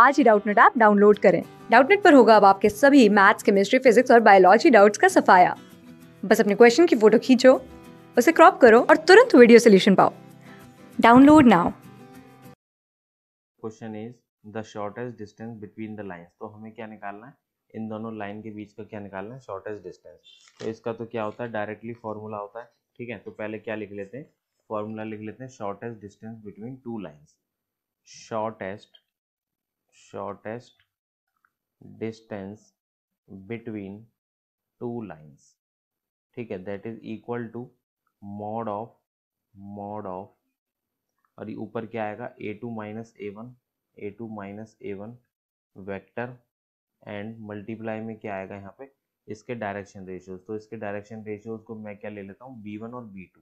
आज ही Doubtnut app download करें डाउटनेट पर होगा अब आपके सभी मैथ्स केमिस्ट्री फिजिक्स और बायोलॉजी डाउट्स का सफाया बस अपने क्वेश्चन की फोटो खींचो उसे क्रॉप करो और तुरंत वीडियो सोल्यूशन पाओ download now question is the shortest distance between the lines तो हमें क्या निकालना है इन दोनों लाइन के बीच का क्या निकालना है शॉर्टेस्ट डिस्टेंस तो इसका तो क्या होता है डायरेक्टली फॉर्मूला होता है ठीक है तो पहले क्या लिख लेते हैं फॉर्मूला लिख लेते हैं shortest distance between two lines shortest shortest distance between two lines ठीक है that is equal to mod of mod of और ये ऊपर क्या आएगा A two minus A one A two minus A one vector and multiply में क्या आएगा यहाँ पे इसके डायरेक्शन रेशियोज तो इसके डायरेक्शन रेशियोज को मैं क्या ले लेता हूँ बी वन और बी टू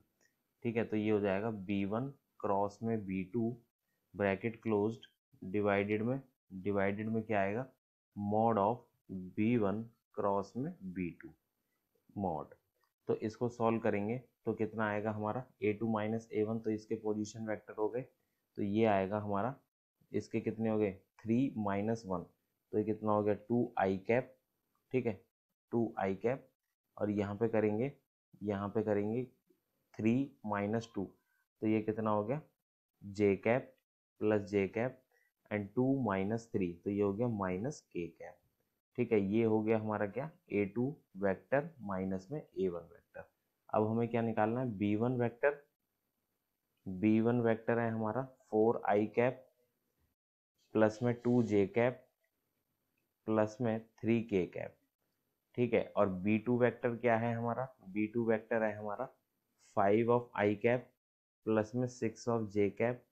ठीक है तो ये हो जाएगा बी वन क्रॉस में B two bracket close divided में डिवाइडेड में क्या आएगा mod of B one cross में बी टू मॉड तो इसको सॉल्व करेंगे तो कितना आएगा हमारा A two minus A one तो इसके पोजीशन वेक्टर हो गए तो ये आएगा हमारा इसके कितने हो गए थ्री माइनस वन तो ये कितना हो गया टू आई कैप ठीक है टू आई कैप और यहाँ पे करेंगे यहाँ पे करेंगे थ्री माइनस टू तो ये कितना हो गया J cap plus J cap and two minus three तो ये हो गया माइनस के कैप ठीक है ये हो गया हमारा क्या ए टू वैक्टर माइनस में ए वन वैक्टर अब हमें क्या निकालना है B one vector B one vector है हमारा फोर आई कैप प्लस में टू जे कैप प्लस में थ्री के कैप ठीक है और बी टू वैक्टर क्या है हमारा बी टू वैक्टर है हमारा five of I cap plus में six of J cap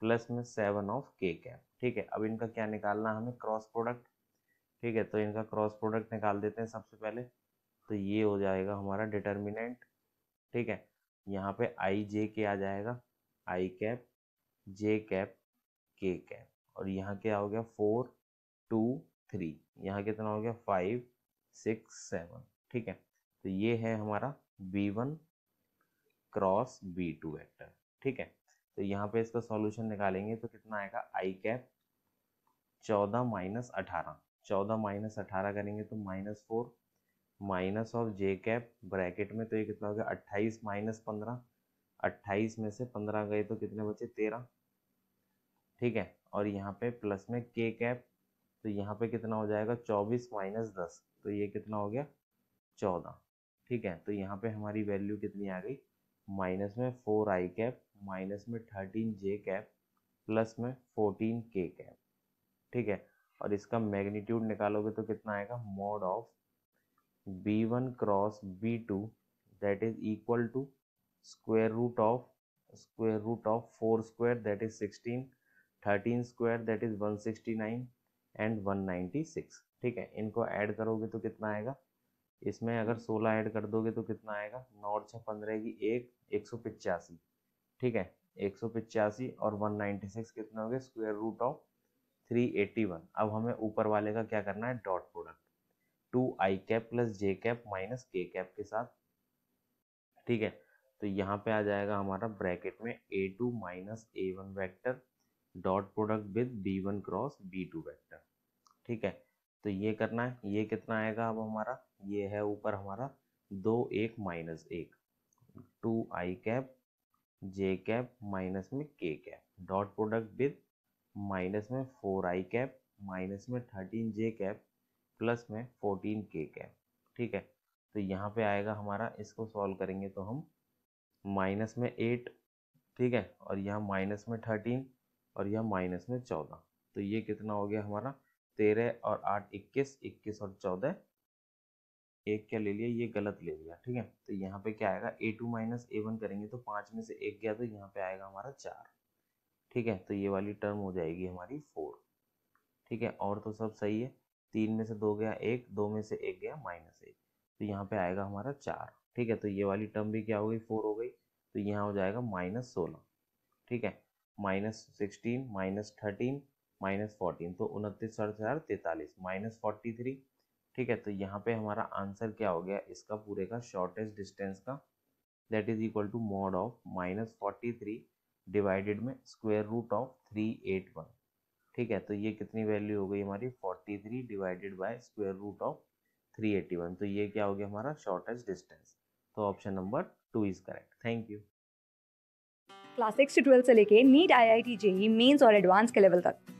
plus में सेवन ऑफ के कैप ठीक है अब इनका क्या निकालना हमें क्रॉस प्रोडक्ट ठीक है तो इनका क्रॉस प्रोडक्ट निकाल देते हैं सबसे पहले तो ये हो जाएगा हमारा डिटर्मिनेंट ठीक है यहाँ पे आई जे के आ जाएगा I cap J cap K cap और यहाँ क्या हो गया फोर टू थ्री यहाँ कितना हो गया फाइव सिक्स सेवन ठीक है तो ये है हमारा B one cross B two vector ठीक है तो यहाँ पे इसका सॉल्यूशन निकालेंगे तो कितना आएगा आई कैप चौदह माइनस अठारह चौदह माइनस अठारह करेंगे तो minus four minus of J cap bracket में तो ये कितना हो गया अट्ठाईस माइनस पंद्रह अट्ठाईस में से पंद्रह गए तो कितने बचे तेरह ठीक है और यहाँ पे प्लस में के कैप तो यहाँ पे कितना हो जाएगा चौबीस माइनस दस तो ये कितना हो गया चौदह ठीक है तो यहाँ पे हमारी वैल्यू कितनी आ गई माइनस में फोर आई कैप माइनस में थर्टीन जे कैप प्लस में फोर्टीन के कैप ठीक है और इसका मैग्नीट्यूड निकालोगे तो कितना आएगा mod of B one cross B two that is equal to square root of square root of four square that is sixteen thirteen square that is one sixty nine and one ninety six ठीक है इनको add करोगे तो कितना आएगा इसमें अगर सोलह ऐड कर दोगे तो कितना आएगा नौ और छः पंद्रह की एक एक सौ पिचासी ठीक है एक सौ पिचासी और वन नाइन्टी सिक्स कितना हो गया square root of three eighty one अब हमें ऊपर वाले का क्या करना है dot product two I cap plus J cap minus K cap के साथ ठीक है तो यहाँ पे आ जाएगा हमारा ब्रैकेट में A two minus A one vector dot product with B one cross B two vector ठीक है तो ये करना है ये कितना आएगा अब हमारा ये है ऊपर हमारा दो एक माइनस एक two I cap J cap minus में K cap dot product with minus में फोर आई कैप माइनस में थर्टीन जे कैप प्लस में फोर्टीन के कैप ठीक है तो यहाँ पे आएगा हमारा इसको सॉल्व करेंगे तो हम माइनस में एट ठीक है और यहाँ माइनस में थर्टीन और यह माइनस में चौदह तो ये कितना हो गया हमारा तेरह और आठ इक्कीस इक्कीस और चौदह एक क्या ले लिया ये गलत ले लिया ठीक है तो यहाँ पे क्या आएगा A two minus A one करेंगे तो पांच में से एक गया तो यहाँ पे आएगा हमारा चार ठीक है तो ये वाली टर्म हो जाएगी हमारी फोर ठीक है और तो सब सही है तीन में से दो गया एक दो में से एक गया माइनस एक तो यहाँ पे आएगा हमारा चार ठीक है तो ये वाली टर्म भी क्या हो गई फोर हो गई तो यहाँ हो जाएगा माइनस सोलह ठीक है minus sixteen minus thirteen minus fourteen तो उनतीस सड़सठ हज़ार तैतालीस माइनस फोर्टी थ्री ठीक है तो यहाँ पे हमारा आंसर क्या हो गया इसका पूरे का शॉर्टेस्ट डिस्टेंस का that is equal to mod of minus forty three divided में square root of three eight one ठीक है तो ये कितनी वैल्यू हो गई हमारी forty three divided by square root of three eighty one तो ये क्या हो गया हमारा शॉर्टेस्ट डिस्टेंस तो option number two is correct thank you class six से ट्वेल्थ से लेके NEET I I T JEE mains और एडवांस के लेवल तक